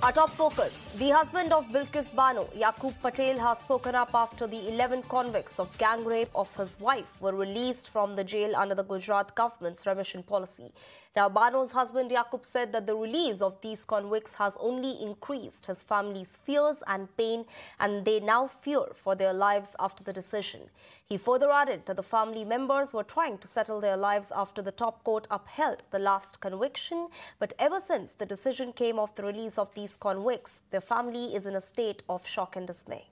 Our top focus. The husband of Bilkis Bano, Yakub Patel, has spoken up after the 11 convicts of gang rape of his wife were released from the jail under the Gujarat government's remission policy. Now, Bano's husband Yakub said that the release of these convicts has only increased his family's fears and pain, and they now fear for their lives after the decision. He further added that the family members were trying to settle their lives after the top court upheld the last conviction, but ever since the decision came of the release of these convicts, their family is in a state of shock and dismay.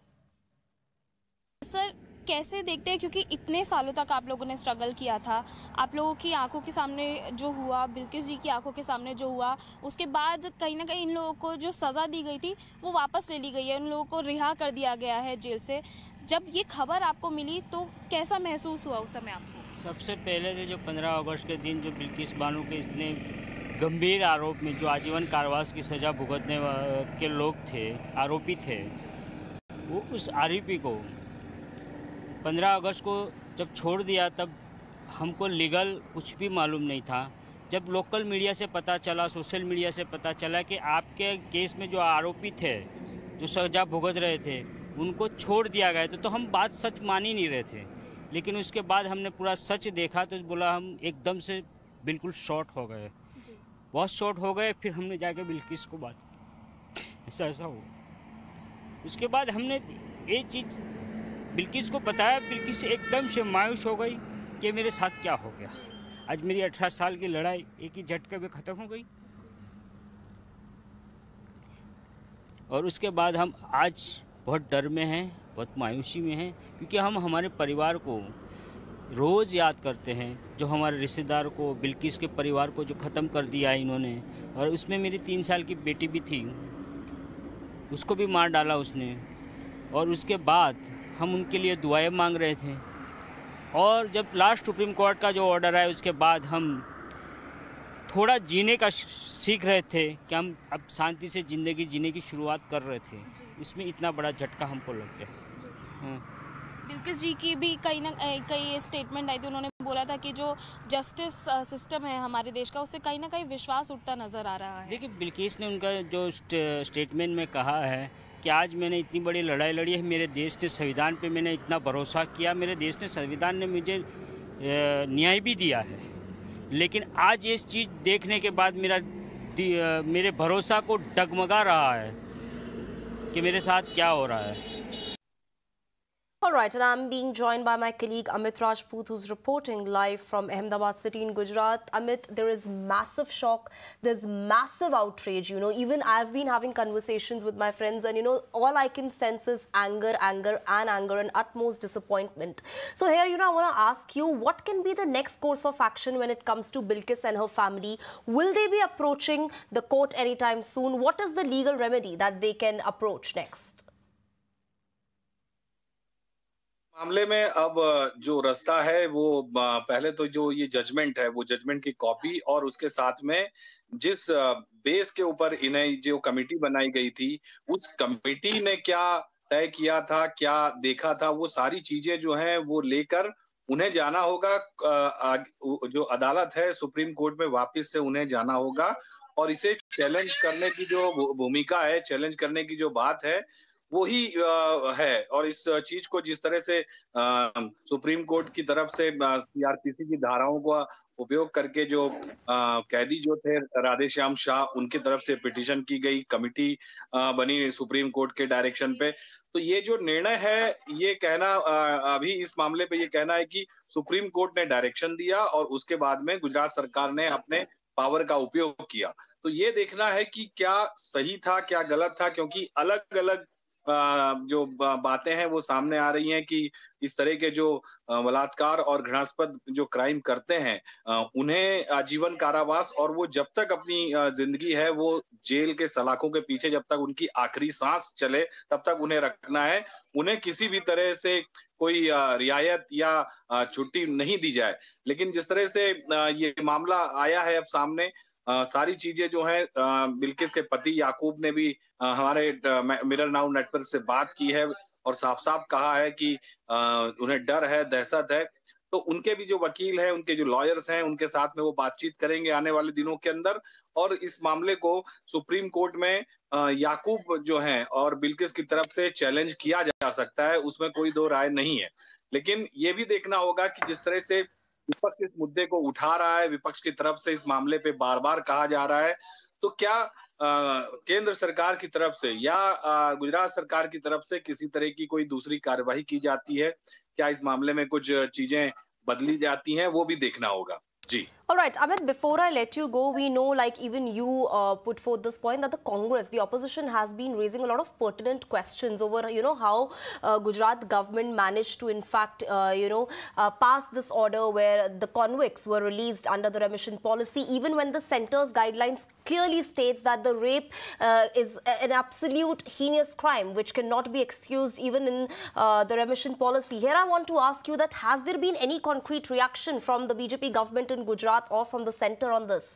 Sir, कैसे देखते हैं क्योंकि इतने सालों तक आप लोगों ने स्ट्रगल किया था आप लोगों की आंखों के सामने जो हुआ बिल्किस जी की आंखों के सामने जो हुआ उसके बाद कहीं ना कहीं इन लोगों को जो सज़ा दी गई थी वो वापस ले ली गई है उन लोगों को रिहा कर दिया गया है जेल से जब ये खबर आपको मिली तो कैसा महसूस हुआ उस समय आपको सबसे पहले से तो जो पंद्रह अगस्त के दिन जो बिल्किस बानू के इतने गंभीर आरोप में जो आजीवन कारावास की सज़ा भुगतने के लोग थे आरोपी थे वो उस आरोपी को पंद्रह अगस्त को जब छोड़ दिया तब हमको लीगल कुछ भी मालूम नहीं था जब लोकल मीडिया से पता चला सोशल मीडिया से पता चला कि आपके केस में जो आरोपी थे जो सजा भुगत रहे थे उनको छोड़ दिया गया था तो हम बात सच मान ही नहीं रहे थे लेकिन उसके बाद हमने पूरा सच देखा तो बोला हम एकदम से बिल्कुल शॉर्ट हो गए बहुत शॉर्ट हो गए फिर हमने जाके बिल्किस को बात ऐसा ऐसा हुआ उसके बाद हमने ये चीज़ बिल्किस को बताया बिल्किस एकदम से मायूस हो गई कि मेरे साथ क्या हो गया आज मेरी अठारह साल की लड़ाई एक ही झटके में ख़त्म हो गई और उसके बाद हम आज बहुत डर में हैं बहुत मायूसी में हैं क्योंकि हम हमारे परिवार को रोज़ याद करते हैं जो हमारे रिश्तेदार को बिल्किस के परिवार को जो ख़त्म कर दिया इन्होंने और उसमें मेरी तीन साल की बेटी भी थी उसको भी मार डाला उसने और उसके बाद हम उनके लिए दुआएं मांग रहे थे और जब लास्ट सुप्रीम कोर्ट का जो ऑर्डर आया उसके बाद हम थोड़ा जीने का सीख रहे थे कि हम अब शांति से ज़िंदगी जीने की शुरुआत कर रहे थे इसमें इतना बड़ा झटका हमको लग गया हाँ। बिल्किस जी की भी कहीं ना कई स्टेटमेंट आई थी उन्होंने बोला था कि जो जस्टिस सिस्टम है हमारे देश का उससे कहीं ना कहीं विश्वास उठता नज़र आ रहा है देखिए बिल्किस ने उनका जो स्टेटमेंट में कहा है कि आज मैंने इतनी बड़ी लड़ाई लड़ी है मेरे देश के संविधान पे मैंने इतना भरोसा किया मेरे देश ने संविधान ने मुझे न्याय भी दिया है लेकिन आज इस चीज़ देखने के बाद मेरा मेरे भरोसा को डगमगा रहा है कि मेरे साथ क्या हो रहा है All right, and I'm being joined by my colleague Amit Rajput, who's reporting live from Ahmedabad city in Gujarat. Amit, there is massive shock. There's massive outrage. You know, even I've been having conversations with my friends, and you know, all I can sense is anger, anger, and anger, and utmost disappointment. So here, you know, I want to ask you, what can be the next course of action when it comes to Bilkis and her family? Will they be approaching the court anytime soon? What is the legal remedy that they can approach next? मामले में अब जो रास्ता है वो पहले तो जो ये जजमेंट है वो जजमेंट की कॉपी और उसके साथ में जिस बेस के ऊपर इन्हें जो कमेटी बनाई गई थी उस कमेटी ने क्या तय किया था क्या देखा था वो सारी चीजें जो हैं वो लेकर उन्हें जाना होगा जो अदालत है सुप्रीम कोर्ट में वापस से उन्हें जाना होगा और इसे चैलेंज करने की जो भूमिका है चैलेंज करने की जो बात है वही है और इस चीज को जिस तरह से सुप्रीम कोर्ट की तरफ से सीआरपीसी की धाराओं का उपयोग करके जो कैदी जो थे राधेश्याम शाह उनकी तरफ से पिटिशन की गई कमिटी बनी सुप्रीम कोर्ट के डायरेक्शन पे तो ये जो निर्णय है ये कहना अभी इस मामले पे ये कहना है कि सुप्रीम कोर्ट ने डायरेक्शन दिया और उसके बाद में गुजरात सरकार ने अपने पावर का उपयोग किया तो ये देखना है कि क्या सही था क्या गलत था क्योंकि अलग अलग जो बातें हैं वो सामने आ रही हैं कि इस तरह के जो बलात्कार और घृणास्पद जो क्राइम करते हैं उन्हें आजीवन कारावास और वो जब तक अपनी जिंदगी है वो जेल के सलाखों के पीछे जब तक उनकी आखिरी सांस चले तब तक उन्हें रखना है उन्हें किसी भी तरह से कोई रियायत या छुट्टी नहीं दी जाए लेकिन जिस तरह से ये मामला आया है अब सामने आ, सारी चीजें जो है बिल्किस के पति याकूब ने भी आ, हमारे मिरर नाउ नेटवर्क से बात की है और साफ साफ कहा है कि आ, उन्हें डर है दहशत है तो उनके भी जो वकील हैं उनके जो लॉयर्स हैं उनके साथ में वो बातचीत करेंगे आने वाले दिनों के अंदर और इस मामले को सुप्रीम कोर्ट में याकूब जो हैं और बिल्किस की तरफ से चैलेंज किया जा सकता है उसमें कोई दो राय नहीं है लेकिन ये भी देखना होगा कि जिस तरह से विपक्ष इस मुद्दे को उठा रहा है विपक्ष की तरफ से इस मामले पे बार बार कहा जा रहा है तो क्या केंद्र सरकार की तरफ से या गुजरात सरकार की तरफ से किसी तरह की कोई दूसरी कार्यवाही की जाती है क्या इस मामले में कुछ चीजें बदली जाती हैं वो भी देखना होगा All right, Amit, before I let you go, we know, like even you uh, put forth this point, that the Congress, the opposition has been raising a lot of pertinent questions over, you know, how uh, Gujarat government managed to, in fact, uh, you know, uh, pass this order where the convicts were released under the remission policy, even when the centre's guidelines clearly states that the rape uh, is an absolute heinous crime, which cannot be excused even in uh, the remission policy. Here I want to ask you that has there been any concrete reaction from the BJP government in Gujarat or from the center on this?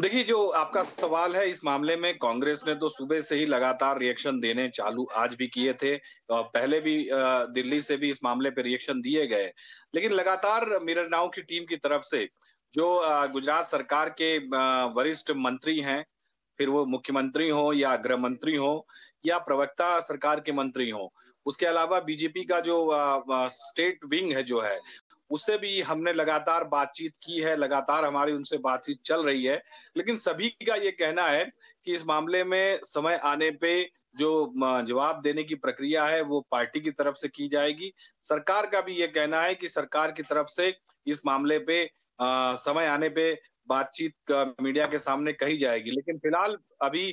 देखिए जो आपका सवाल है इस मामले में कांग्रेस ने तो सुबह से ही लगातार रिएक्शन देने चालू आज भी किए थे पहले भी दिल्ली से भी इस मामले पर रिएक्शन दिए गए लेकिन लगातार मिरर नाव की टीम की तरफ से जो गुजरात सरकार के वरिष्ठ मंत्री हैं फिर वो मुख्यमंत्री हो या गृह मंत्री हो या प्रवक्ता सरकार के मंत्री हो उसके अलावा बीजेपी का जो स्टेट विंग है जो है उससे भी हमने लगातार बातचीत की है लगातार हमारी उनसे बातचीत चल रही है लेकिन सभी का ये कहना है कि इस मामले में समय आने पे जो जवाब देने की प्रक्रिया है वो पार्टी की तरफ से की जाएगी सरकार का भी ये कहना है कि सरकार की तरफ से इस मामले पे आ, समय आने पे बातचीत मीडिया के सामने कही जाएगी लेकिन फिलहाल अभी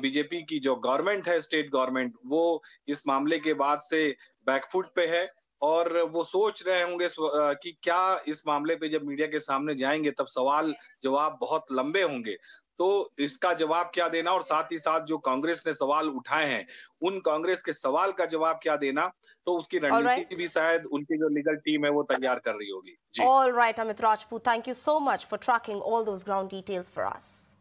बीजेपी की जो गवर्नमेंट है स्टेट गवर्नमेंट वो इस मामले के बाद से बैकफुट पे है और वो सोच रहे होंगे कि क्या इस मामले पे जब मीडिया के सामने जाएंगे तब सवाल जवाब बहुत लंबे होंगे तो इसका जवाब क्या देना और साथ ही साथ जो कांग्रेस ने सवाल उठाए हैं उन कांग्रेस के सवाल का जवाब क्या देना तो उसकी रणनीति right. भी शायद उनकी जो लीगल टीम है वो तैयार कर रही होगी all right Amit Rajput thank you so much for tracking all those ground details for us